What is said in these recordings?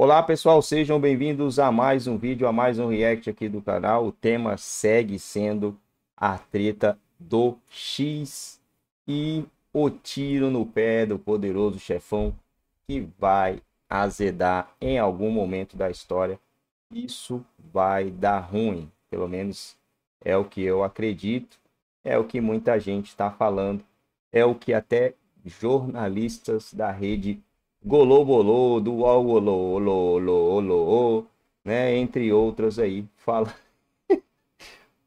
Olá pessoal, sejam bem-vindos a mais um vídeo, a mais um react aqui do canal. O tema segue sendo a treta do X e o tiro no pé do poderoso chefão que vai azedar em algum momento da história. Isso vai dar ruim, pelo menos é o que eu acredito, é o que muita gente está falando, é o que até jornalistas da rede Golobolô, Bolô, Dual Olô, Olô, Olô, Olô, né? Entre outras aí, fala...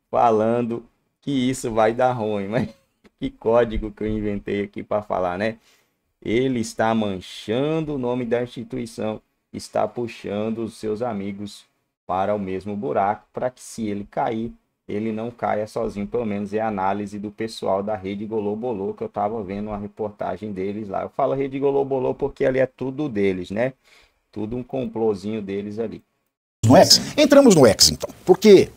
falando que isso vai dar ruim, mas que código que eu inventei aqui para falar, né? Ele está manchando o nome da instituição, está puxando os seus amigos para o mesmo buraco, para que se ele cair, ele não caia sozinho, pelo menos é a análise do pessoal da Rede Golobolô, que eu estava vendo uma reportagem deles lá. Eu falo Rede Golobolô porque ali é tudo deles, né? Tudo um complôzinho deles ali. No X. Entramos no X, então, porque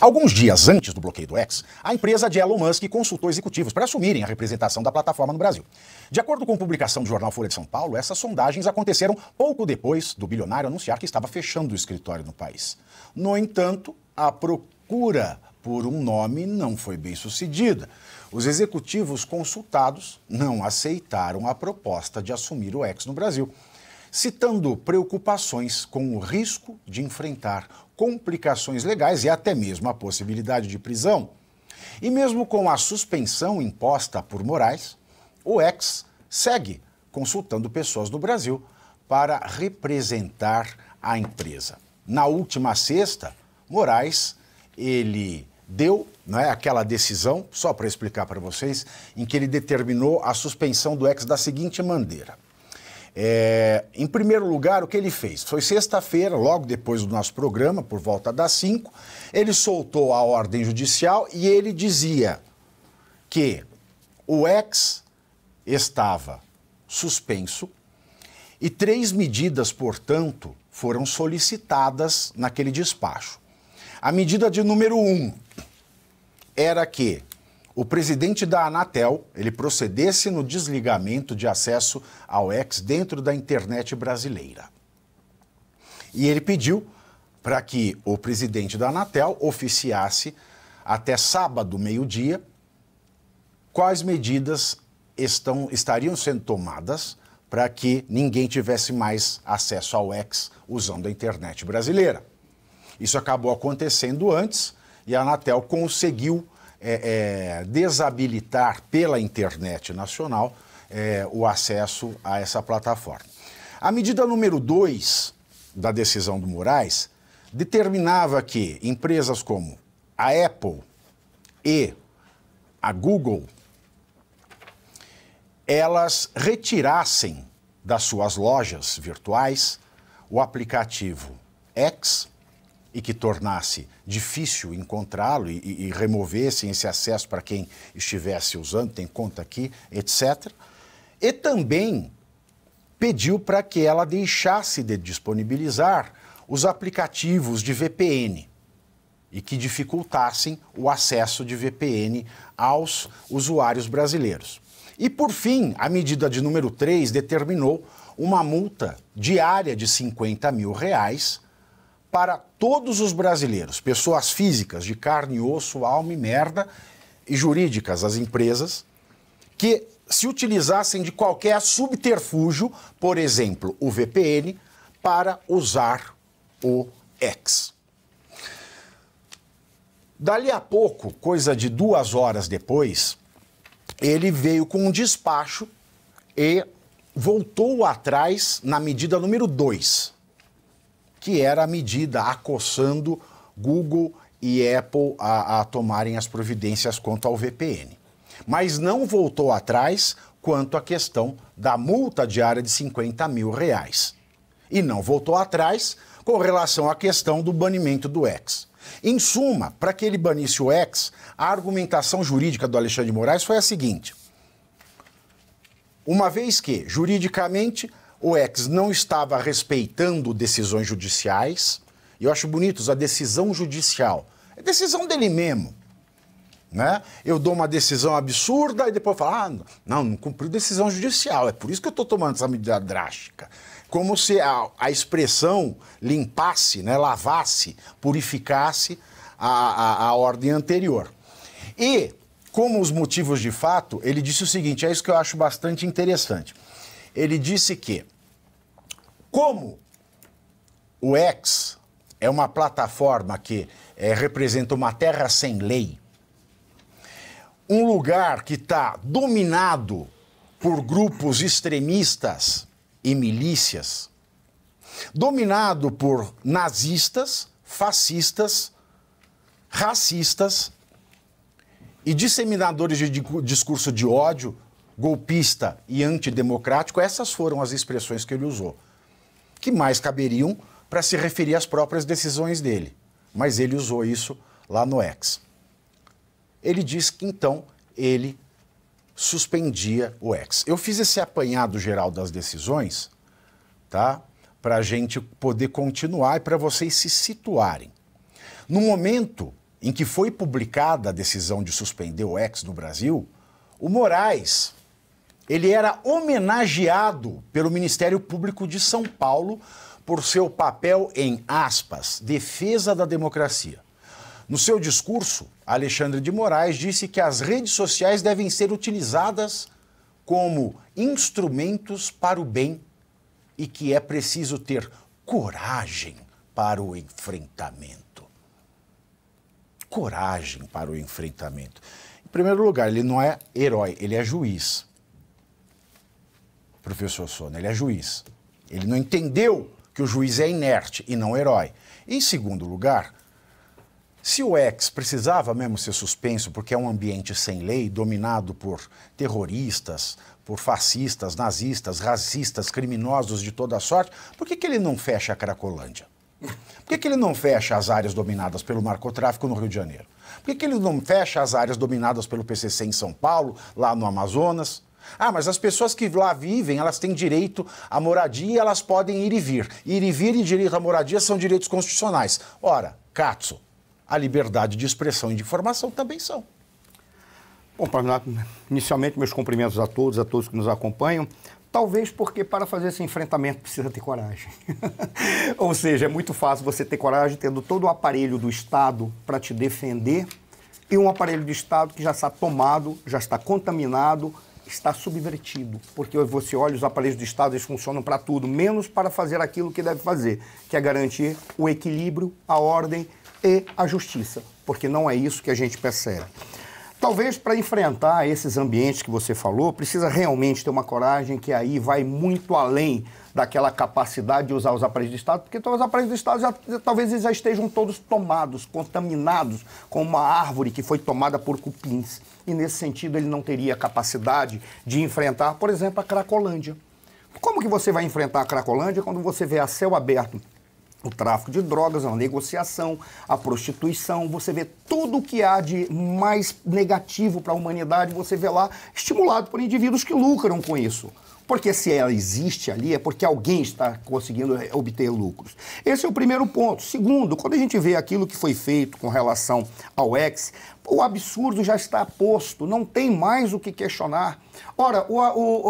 alguns dias antes do bloqueio do X, a empresa de Elon Musk consultou executivos para assumirem a representação da plataforma no Brasil. De acordo com publicação do jornal Folha de São Paulo, essas sondagens aconteceram pouco depois do bilionário anunciar que estava fechando o escritório no país. No entanto, a procura por um nome não foi bem sucedida. Os executivos consultados não aceitaram a proposta de assumir o ex no Brasil, citando preocupações com o risco de enfrentar complicações legais e até mesmo a possibilidade de prisão. E mesmo com a suspensão imposta por Moraes, o ex segue consultando pessoas do Brasil para representar a empresa. Na última sexta, Moraes ele deu é aquela decisão, só para explicar para vocês, em que ele determinou a suspensão do ex da seguinte maneira. É, em primeiro lugar, o que ele fez? Foi sexta-feira, logo depois do nosso programa, por volta das 5, ele soltou a ordem judicial e ele dizia que o ex estava suspenso e três medidas, portanto, foram solicitadas naquele despacho. A medida de número um era que o presidente da Anatel ele procedesse no desligamento de acesso ao ex dentro da internet brasileira. E ele pediu para que o presidente da Anatel oficiasse até sábado, meio-dia, quais medidas estão, estariam sendo tomadas para que ninguém tivesse mais acesso ao ex usando a internet brasileira. Isso acabou acontecendo antes e a Anatel conseguiu é, é, desabilitar pela internet nacional é, o acesso a essa plataforma. A medida número 2 da decisão do Moraes determinava que empresas como a Apple e a Google elas retirassem das suas lojas virtuais o aplicativo X e que tornasse difícil encontrá-lo e, e removesse esse acesso para quem estivesse usando, tem conta aqui, etc. E também pediu para que ela deixasse de disponibilizar os aplicativos de VPN e que dificultassem o acesso de VPN aos usuários brasileiros. E, por fim, a medida de número 3 determinou uma multa diária de 50 mil reais para todos os brasileiros, pessoas físicas de carne e osso, alma e merda, e jurídicas, as empresas, que se utilizassem de qualquer subterfúgio, por exemplo, o VPN, para usar o X. Dali a pouco, coisa de duas horas depois, ele veio com um despacho e voltou atrás na medida número 2 que era a medida acossando Google e Apple a, a tomarem as providências quanto ao VPN. Mas não voltou atrás quanto à questão da multa diária de 50 mil reais. E não voltou atrás com relação à questão do banimento do ex. Em suma, para que ele banisse o ex, a argumentação jurídica do Alexandre de Moraes foi a seguinte: uma vez que, juridicamente, o ex não estava respeitando decisões judiciais, e eu acho bonito, a decisão judicial. É decisão dele mesmo. Né? Eu dou uma decisão absurda e depois falo, ah, não, não cumpriu decisão judicial, é por isso que eu estou tomando essa medida drástica. Como se a, a expressão limpasse, né, lavasse, purificasse a, a, a ordem anterior. E, como os motivos de fato, ele disse o seguinte: é isso que eu acho bastante interessante ele disse que, como o X é uma plataforma que é, representa uma terra sem lei, um lugar que está dominado por grupos extremistas e milícias, dominado por nazistas, fascistas, racistas e disseminadores de discurso de ódio, golpista e antidemocrático, essas foram as expressões que ele usou, que mais caberiam para se referir às próprias decisões dele. Mas ele usou isso lá no ex. Ele diz que então ele suspendia o ex. Eu fiz esse apanhado geral das decisões, tá? Para a gente poder continuar e para vocês se situarem. No momento em que foi publicada a decisão de suspender o ex no Brasil, o Moraes ele era homenageado pelo Ministério Público de São Paulo por seu papel em aspas, defesa da democracia. No seu discurso, Alexandre de Moraes disse que as redes sociais devem ser utilizadas como instrumentos para o bem e que é preciso ter coragem para o enfrentamento. Coragem para o enfrentamento. Em primeiro lugar, ele não é herói, ele é juiz professor Sono, ele é juiz. Ele não entendeu que o juiz é inerte e não herói. Em segundo lugar, se o ex precisava mesmo ser suspenso porque é um ambiente sem lei, dominado por terroristas, por fascistas, nazistas, racistas, criminosos de toda sorte, por que, que ele não fecha a Cracolândia? Por que, que ele não fecha as áreas dominadas pelo narcotráfico no Rio de Janeiro? Por que, que ele não fecha as áreas dominadas pelo PCC em São Paulo, lá no Amazonas? Ah, mas as pessoas que lá vivem, elas têm direito à moradia e elas podem ir e vir. Ir e vir e direito à moradia são direitos constitucionais. Ora, Katsu, a liberdade de expressão e de informação também são. Bom, Pamela, inicialmente meus cumprimentos a todos, a todos que nos acompanham. Talvez porque para fazer esse enfrentamento precisa ter coragem. Ou seja, é muito fácil você ter coragem tendo todo o aparelho do Estado para te defender e um aparelho de Estado que já está tomado, já está contaminado está subvertido, porque você olha os aparelhos do Estado, eles funcionam para tudo, menos para fazer aquilo que deve fazer, que é garantir o equilíbrio, a ordem e a justiça, porque não é isso que a gente percebe. Talvez para enfrentar esses ambientes que você falou, precisa realmente ter uma coragem que aí vai muito além daquela capacidade de usar os aparelhos de Estado, porque então, os aparelhos de Estado já, talvez eles já estejam todos tomados, contaminados com uma árvore que foi tomada por cupins. E nesse sentido ele não teria capacidade de enfrentar, por exemplo, a Cracolândia. Como que você vai enfrentar a Cracolândia quando você vê a céu aberto o tráfico de drogas, a negociação, a prostituição, você vê tudo o que há de mais negativo para a humanidade, você vê lá estimulado por indivíduos que lucram com isso. Porque se ela existe ali, é porque alguém está conseguindo é, obter lucros. Esse é o primeiro ponto. Segundo, quando a gente vê aquilo que foi feito com relação ao ex, o absurdo já está posto, não tem mais o que questionar. Ora, o,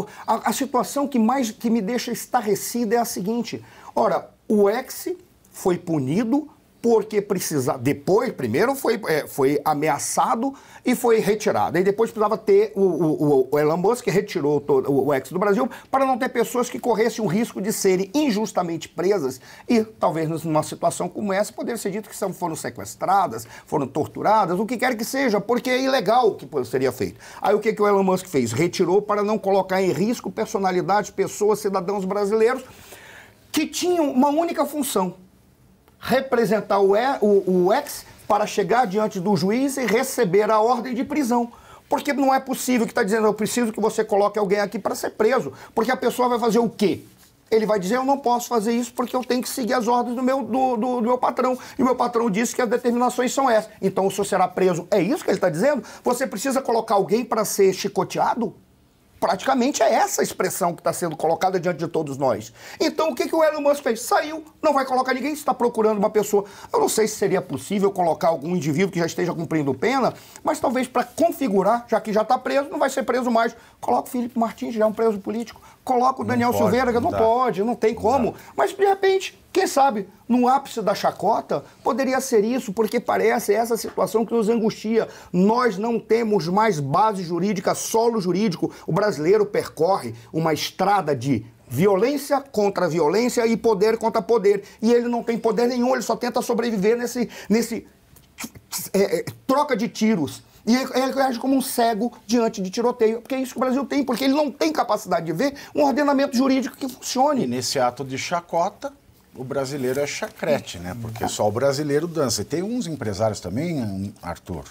o, a, a, situação que mais que me deixa estarrecida é a seguinte: ora, o ex foi punido porque precisava. Depois, primeiro foi, é, foi ameaçado e foi retirado. E depois precisava ter o, o, o Elon Musk, que retirou todo, o, o ex do Brasil, para não ter pessoas que corressem o risco de serem injustamente presas e, talvez numa situação como essa, poder ser dito que são, foram sequestradas, foram torturadas, o que quer que seja, porque é ilegal o que seria feito. Aí o que, que o Elon Musk fez? Retirou para não colocar em risco personalidades, pessoas, cidadãos brasileiros que tinham uma única função representar o, e, o, o ex para chegar diante do juiz e receber a ordem de prisão. Porque não é possível que está dizendo, eu preciso que você coloque alguém aqui para ser preso. Porque a pessoa vai fazer o quê? Ele vai dizer, eu não posso fazer isso porque eu tenho que seguir as ordens do meu, do, do, do meu patrão. E meu patrão disse que as determinações são essas. Então o senhor será preso. É isso que ele está dizendo? Você precisa colocar alguém para ser chicoteado? praticamente é essa expressão que está sendo colocada diante de todos nós. Então, o que, que o Elon Musk fez? Saiu, não vai colocar ninguém, está procurando uma pessoa. Eu não sei se seria possível colocar algum indivíduo que já esteja cumprindo pena, mas talvez para configurar, já que já está preso, não vai ser preso mais. Coloca o Felipe Martins, já é um preso político coloca o Daniel pode, Silveira, não, não pode, não tem como. Mas, de repente, quem sabe, no ápice da chacota, poderia ser isso, porque parece essa situação que nos angustia. Nós não temos mais base jurídica, solo jurídico. O brasileiro percorre uma estrada de violência contra violência e poder contra poder. E ele não tem poder nenhum, ele só tenta sobreviver nesse, nesse é, é troca de tiros. E ele, age como um cego diante de tiroteio, porque é isso que o Brasil tem, porque ele não tem capacidade de ver um ordenamento jurídico que funcione. E nesse ato de chacota, o brasileiro é chacrete, né? Porque só o brasileiro dança. E tem uns empresários também, Arthur,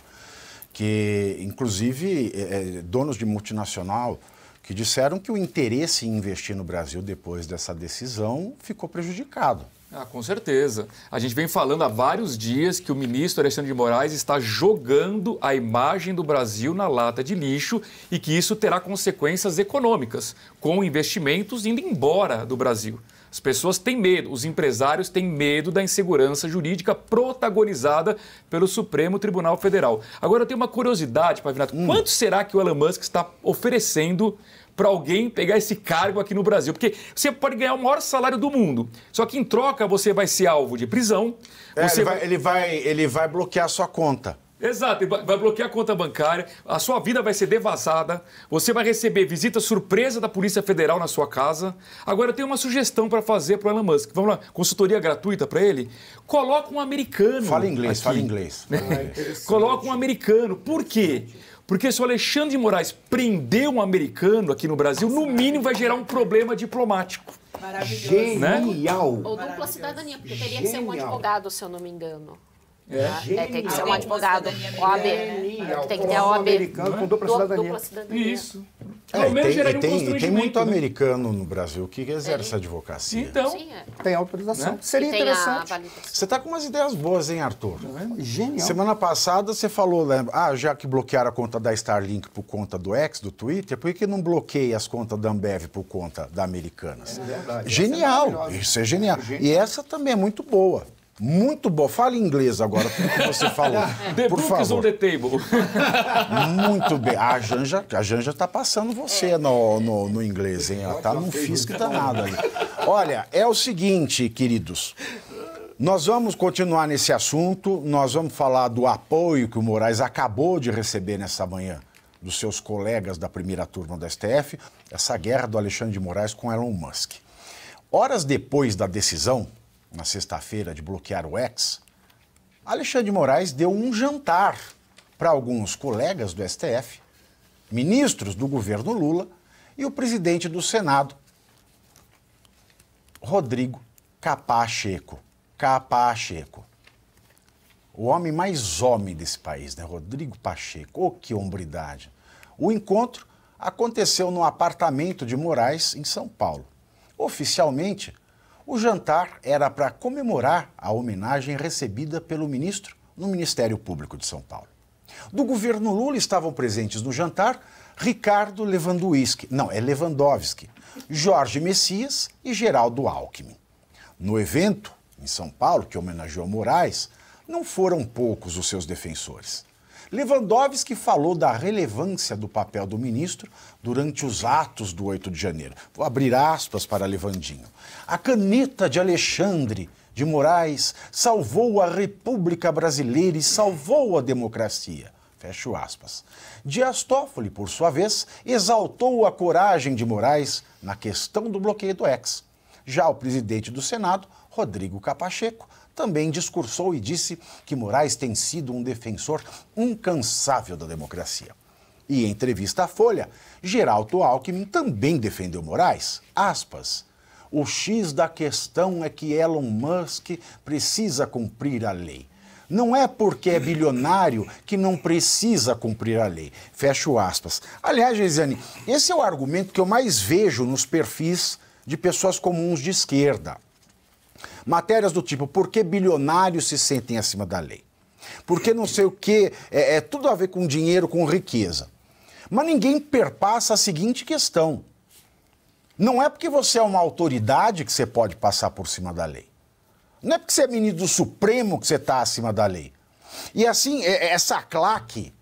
que inclusive é, é, donos de multinacional, que disseram que o interesse em investir no Brasil depois dessa decisão ficou prejudicado. Ah, com certeza. A gente vem falando há vários dias que o ministro Alexandre de Moraes está jogando a imagem do Brasil na lata de lixo e que isso terá consequências econômicas, com investimentos indo embora do Brasil. As pessoas têm medo, os empresários têm medo da insegurança jurídica protagonizada pelo Supremo Tribunal Federal. Agora eu tenho uma curiosidade, Pavinato. Hum. Quanto será que o Elon Musk está oferecendo para alguém pegar esse cargo aqui no Brasil. Porque você pode ganhar o maior salário do mundo, só que em troca você vai ser alvo de prisão. É, ele, vai, vai... ele, vai, ele vai bloquear a sua conta. Exato, vai bloquear a conta bancária, a sua vida vai ser devassada, você vai receber visita surpresa da Polícia Federal na sua casa. Agora eu tenho uma sugestão para fazer para o Elon Musk. Vamos lá, consultoria gratuita para ele? Coloca um americano. Fala inglês, aqui. fala inglês. Né? Fala inglês. Coloca um americano. Por quê? Porque se o Alexandre de Moraes prender um americano aqui no Brasil, no mínimo vai gerar um problema diplomático. Genial! Né? Ou dupla cidadania, porque teria Genial. que ser um advogado, se eu não me engano. É, né? é, tem que ser um advogado, OAB. Tem que né? ter a OAB. americano com dupla cidadania. Dupla cidadania. Isso. É, e tem, e tem né? muito né? americano no Brasil que exerce essa é. advocacia. Então, Sim, é. tem autorização. Né? Seria interessante. Você está com umas ideias boas, hein, Arthur? É? Genial. Semana passada você falou, lembra? Né, ah, já que bloquearam a conta da Starlink por conta do X, do Twitter, por que não bloqueia as contas da Ambev por conta da Americanas? É verdade. Genial. É Isso é genial. É e essa também é muito boa. Muito bom. Fale inglês agora, tudo que você falou. The por favor. on the table. Muito bem. A Janja, a Janja tá passando você é. no, no, no inglês, hein? Ela tá, tá num físico danado ali. Olha, é o seguinte, queridos. Nós vamos continuar nesse assunto. Nós vamos falar do apoio que o Moraes acabou de receber nessa manhã dos seus colegas da primeira turma do STF, essa guerra do Alexandre de Moraes com Elon Musk. Horas depois da decisão, na sexta-feira de bloquear o ex, Alexandre de Moraes deu um jantar para alguns colegas do STF, ministros do governo Lula e o presidente do Senado, Rodrigo Capacheco. Capacheco. O homem mais homem desse país, né? Rodrigo Pacheco. Oh, que hombridade. O encontro aconteceu no apartamento de Moraes, em São Paulo. Oficialmente, o jantar era para comemorar a homenagem recebida pelo ministro no Ministério Público de São Paulo. Do governo Lula estavam presentes no jantar Ricardo Lewandowski, não, é Lewandowski, Jorge Messias e Geraldo Alckmin. No evento, em São Paulo, que homenageou Moraes, não foram poucos os seus defensores. Lewandowski falou da relevância do papel do ministro durante os atos do 8 de janeiro. Vou abrir aspas para Levandinho. A caneta de Alexandre de Moraes salvou a República Brasileira e salvou a democracia. Fecho aspas. Dias Toffoli, por sua vez, exaltou a coragem de Moraes na questão do bloqueio do ex. Já o presidente do Senado, Rodrigo Capacheco, também discursou e disse que Moraes tem sido um defensor incansável da democracia. E em entrevista à Folha, Geraldo Alckmin também defendeu Moraes. Aspas. O X da questão é que Elon Musk precisa cumprir a lei. Não é porque é bilionário que não precisa cumprir a lei. Fecho aspas. Aliás, Geisiane, esse é o argumento que eu mais vejo nos perfis de pessoas comuns de esquerda. Matérias do tipo, por que bilionários se sentem acima da lei? porque não sei o quê? É, é tudo a ver com dinheiro, com riqueza. Mas ninguém perpassa a seguinte questão. Não é porque você é uma autoridade que você pode passar por cima da lei. Não é porque você é ministro do Supremo que você está acima da lei. E assim, é, é essa claque,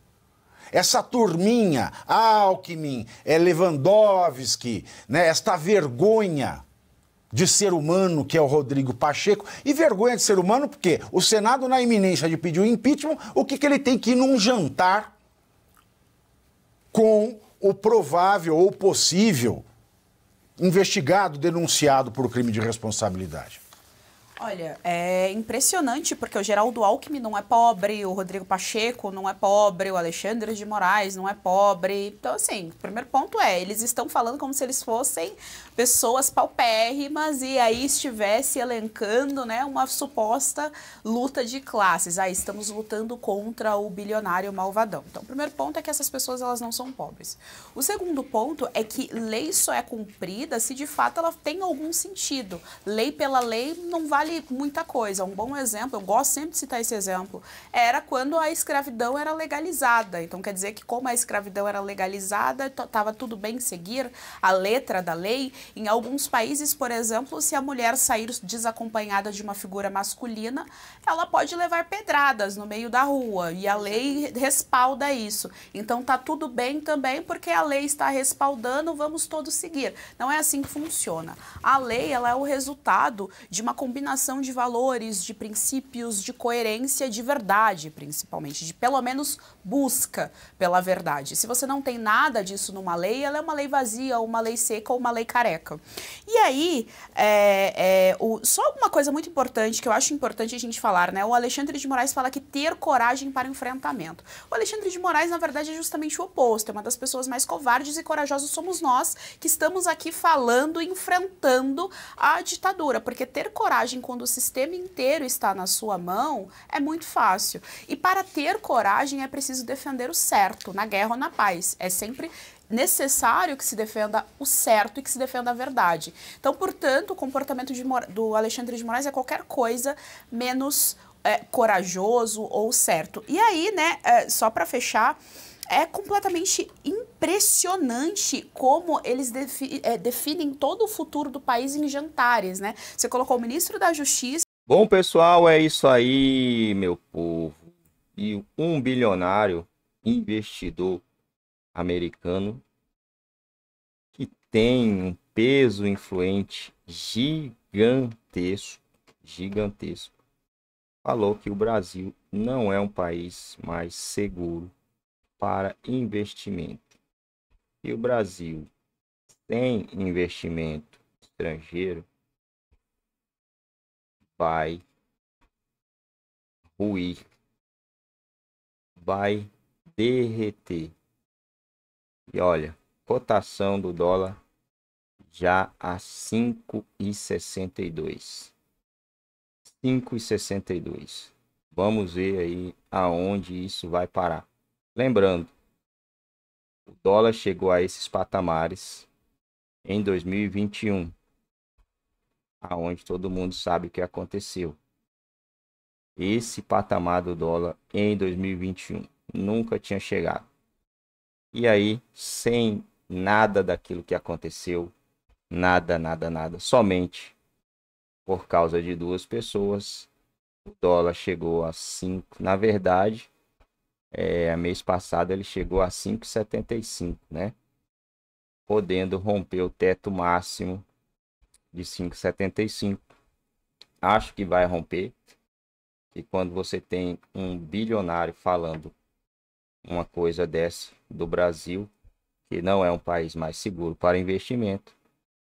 essa turminha, Alckmin, é Lewandowski, né, esta vergonha de ser humano, que é o Rodrigo Pacheco, e vergonha de ser humano, porque o Senado, na iminência de pedir o impeachment, o que, que ele tem que ir num jantar com o provável ou possível investigado, denunciado por crime de responsabilidade? Olha, é impressionante porque o Geraldo Alckmin não é pobre, o Rodrigo Pacheco não é pobre, o Alexandre de Moraes não é pobre. Então, assim, o primeiro ponto é, eles estão falando como se eles fossem pessoas paupérrimas e aí estivesse elencando né, uma suposta luta de classes. Aí ah, estamos lutando contra o bilionário malvadão. Então, o primeiro ponto é que essas pessoas elas não são pobres. O segundo ponto é que lei só é cumprida se de fato ela tem algum sentido. Lei pela lei não vale vale muita coisa. Um bom exemplo, eu gosto sempre de citar esse exemplo, era quando a escravidão era legalizada. Então quer dizer que como a escravidão era legalizada, estava tudo bem seguir a letra da lei. Em alguns países, por exemplo, se a mulher sair desacompanhada de uma figura masculina, ela pode levar pedradas no meio da rua e a lei respalda isso. Então tá tudo bem também porque a lei está respaldando, vamos todos seguir. Não é assim que funciona. A lei ela é o resultado de uma combinação afirmação de valores, de princípios, de coerência, de verdade, principalmente, de pelo menos busca pela verdade. Se você não tem nada disso numa lei, ela é uma lei vazia, uma lei seca ou uma lei careca. E aí, é, é, o, só uma coisa muito importante que eu acho importante a gente falar, né? O Alexandre de Moraes fala que ter coragem para enfrentamento. O Alexandre de Moraes, na verdade, é justamente o oposto. É uma das pessoas mais covardes e corajosos somos nós que estamos aqui falando, enfrentando a ditadura, porque ter coragem quando o sistema inteiro está na sua mão, é muito fácil. E para ter coragem é preciso defender o certo, na guerra ou na paz. É sempre necessário que se defenda o certo e que se defenda a verdade. Então, portanto, o comportamento de, do Alexandre de Moraes é qualquer coisa menos é, corajoso ou certo. E aí, né, é, só para fechar, é completamente impressionante como eles defi é, definem todo o futuro do país em jantares, né? Você colocou o ministro da Justiça. Bom, pessoal, é isso aí, meu povo. E um bilionário investidor americano que tem um peso influente gigantesco, gigantesco, falou que o Brasil não é um país mais seguro para investimento. E o Brasil, sem investimento estrangeiro, vai ruir, vai derreter. E olha, cotação do dólar já a 5,62. 5,62. Vamos ver aí aonde isso vai parar. Lembrando, o dólar chegou a esses patamares em 2021, aonde todo mundo sabe o que aconteceu. Esse patamar do dólar em 2021 nunca tinha chegado. E aí, sem nada daquilo que aconteceu, nada, nada, nada, somente por causa de duas pessoas, o dólar chegou a 5, na verdade, é, mês passado ele chegou a 5,75, né? Podendo romper o teto máximo de 5,75. Acho que vai romper. E quando você tem um bilionário falando uma coisa dessa do Brasil, que não é um país mais seguro para investimento,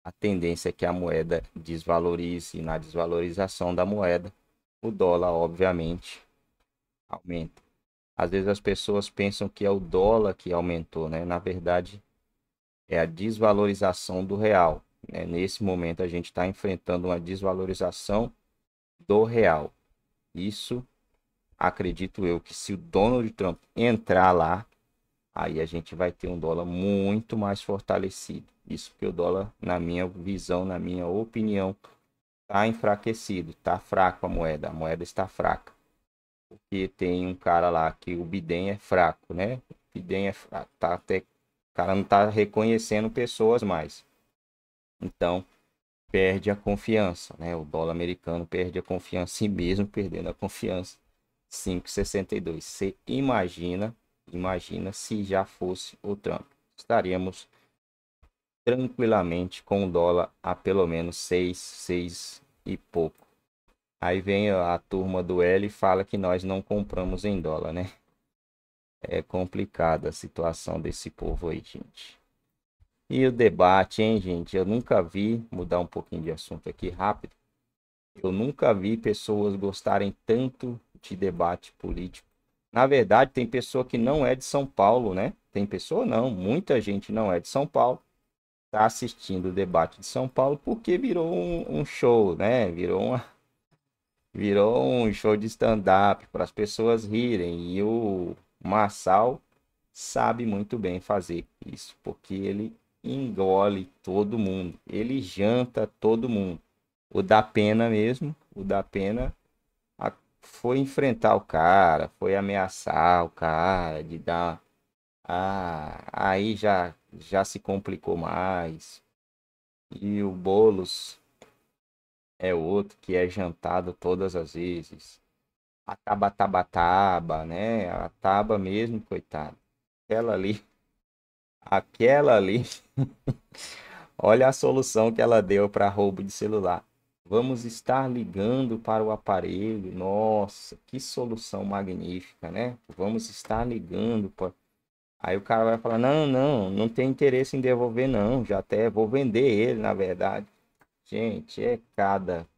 a tendência é que a moeda desvalorize e na desvalorização da moeda, o dólar obviamente aumenta. Às vezes as pessoas pensam que é o dólar que aumentou, né? Na verdade, é a desvalorização do real. Né? Nesse momento, a gente está enfrentando uma desvalorização do real. Isso, acredito eu, que se o Donald Trump entrar lá, aí a gente vai ter um dólar muito mais fortalecido. Isso porque o dólar, na minha visão, na minha opinião, está enfraquecido, está fraco a moeda, a moeda está fraca. Porque tem um cara lá que o Biden é fraco, né? O Biden é fraco, tá até. O cara não tá reconhecendo pessoas mais. Então, perde a confiança, né? O dólar americano perde a confiança e mesmo perdendo a confiança, 5,62. Você imagina, imagina se já fosse o Trump. Estaríamos tranquilamente com o dólar a pelo menos 6, 6 e pouco. Aí vem a turma do L e fala que nós não compramos em dólar, né? É complicada a situação desse povo aí, gente. E o debate, hein, gente? Eu nunca vi, mudar um pouquinho de assunto aqui rápido. Eu nunca vi pessoas gostarem tanto de debate político. Na verdade, tem pessoa que não é de São Paulo, né? Tem pessoa não, muita gente não é de São Paulo. Tá assistindo o debate de São Paulo porque virou um, um show, né? Virou uma virou um show de stand-up para as pessoas rirem. E o Massal sabe muito bem fazer isso, porque ele engole todo mundo, ele janta todo mundo. O da pena mesmo, o da pena foi enfrentar o cara, foi ameaçar o cara de dar. Ah, aí já já se complicou mais. E o Bolos é outro que é jantado todas as vezes. A taba, taba, taba, né? A taba mesmo, coitado. Aquela ali. Aquela ali. Olha a solução que ela deu para roubo de celular. Vamos estar ligando para o aparelho. Nossa, que solução magnífica, né? Vamos estar ligando para Aí o cara vai falar: "Não, não, não tem interesse em devolver não, já até vou vender ele, na verdade". Gente, é cada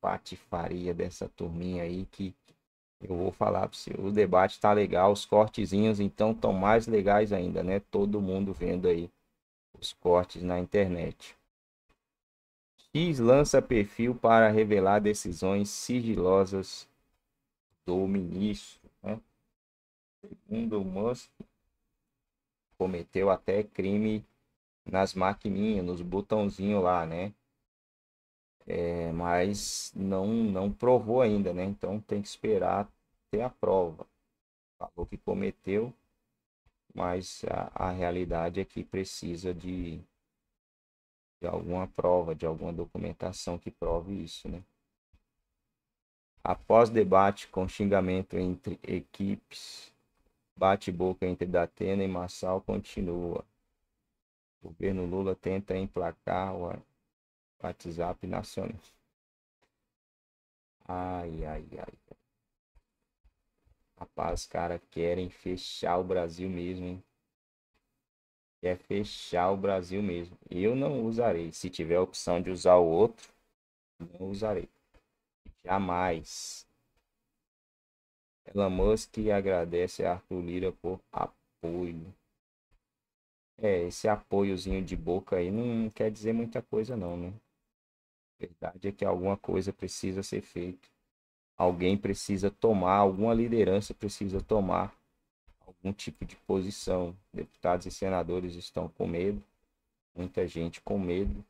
patifaria dessa turminha aí que eu vou falar para você. O debate tá legal, os cortezinhos então estão mais legais ainda, né? Todo mundo vendo aí os cortes na internet. X lança perfil para revelar decisões sigilosas do ministro. Né? Segundo Musk, cometeu até crime nas maquininhas, nos botãozinhos lá, né? é, mas não, não provou ainda, né? Então tem que esperar ter a prova. Falou que cometeu, mas a, a realidade é que precisa de, de alguma prova, de alguma documentação que prove isso, né? Após debate com xingamento entre equipes, bate-boca entre Datena e Massal continua. O governo Lula tenta emplacar o WhatsApp nacional. Ai, ai, ai. Rapaz, os caras querem fechar o Brasil mesmo, hein? Quer fechar o Brasil mesmo. Eu não usarei. Se tiver a opção de usar o outro, não usarei. Jamais. Elon Musk agradece a Arthur Lira por apoio. É, esse apoiozinho de boca aí não quer dizer muita coisa não, né? A verdade é que alguma coisa precisa ser feita. Alguém precisa tomar, alguma liderança precisa tomar algum tipo de posição. Deputados e senadores estão com medo, muita gente com medo.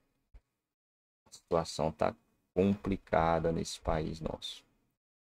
A situação está complicada nesse país nosso.